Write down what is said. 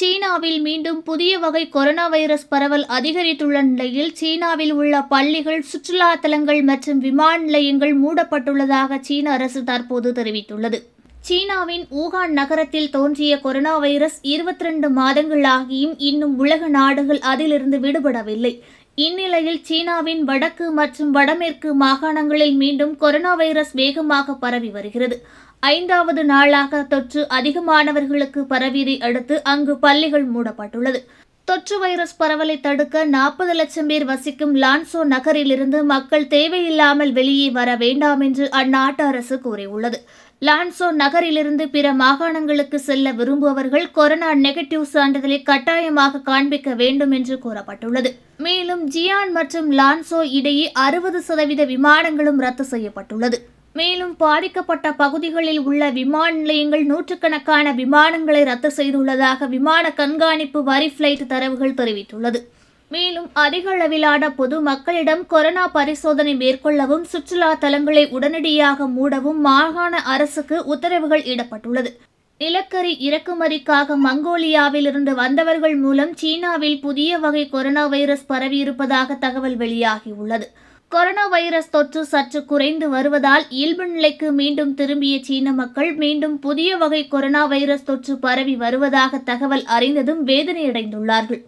சீனாவில் மீண்டும் புதிய வகை கொரோனா வைரஸ் பரவல் அதிகரித்துள்ள நிலையில் சீனாவில் உள்ள பள்ளிகள் சுற்றுலா தலங்கள் மற்றும் விமான நிலையங்கள் மூடப்பட்டுள்ளதாக சீன அரசு தற்போது தெரிவித்துள்ளது சீனாவின் ஊகான் நகரத்தில் தோன்றிய கொரோனா வைரஸ் இருபத்தி ரெண்டு மாதங்களாகியும் இன்னும் உலக நாடுகள் அதிலிருந்து விடுபடவில்லை இந்நிலையில் சீனாவின் வடக்கு மற்றும் வடமேற்கு மாகாணங்களில் மீண்டும் கொரோனா வைரஸ் வேகமாக பரவி வருகிறது ஐந்தாவது நாளாக தொற்று அதிகமானவர்களுக்கு பரவியதை அடுத்து அங்கு பள்ளிகள் மூடப்பட்டுள்ளது தொற்று வைரஸ் பரவலை தடுக்க நாற்பது லட்சம் பேர் வசிக்கும் லான்சோ நகரிலிருந்து மக்கள் தேவையில்லாமல் வெளியே வர வேண்டாம் என்று அந்நாட்டு அரசு கூறியுள்ளது லான்சோ நகரிலிருந்து பிற மாகாணங்களுக்கு செல்ல விரும்புபவர்கள் கொரோனா நெகட்டிவ் சான்றிதழை கட்டாயமாக காண்பிக்க வேண்டும் என்று கூறப்பட்டுள்ளது மேலும் ஜியான் மற்றும் லான்சோ இடையே அறுபது சதவீத விமானங்களும் ரத்து செய்யப்பட்டுள்ளது மேலும் பாதிக்கப்பட்ட பகுதிகளில் உள்ள விமான நிலையங்கள் நூற்றுக்கணக்கான விமானங்களை ரத்து செய்துள்ளதாக விமான கண்காணிப்பு வரி ஃப்ளைட் தரவுகள் தெரிவித்துள்ளது மேலும் அதிக அளவிலான பொது மக்களிடம் கொரோனா பரிசோதனை மேற்கொள்ளவும் சுற்றுலா தலங்களை உடனடியாக மூடவும் மாகாண அரசுக்கு உத்தரவுகள் இடப்பட்டுள்ளது நிலக்கரி இறக்குமதிக்காக மங்கோலியாவிலிருந்து வந்தவர்கள் மூலம் சீனாவில் புதிய வகை கொரோனா வைரஸ் பரவியிருப்பதாக தகவல் வெளியாகியுள்ளது கொரோனா வைரஸ் தொற்று சற்று குறைந்து வருவதால் இயல்பு நிலைக்கு மீண்டும் திரும்பிய சீன மக்கள் மீண்டும் புதிய வகை கொரோனா வைரஸ் தொற்று பரவி வருவதாக தகவல் அறிந்ததும் வேதனையடைந்துள்ளார்கள்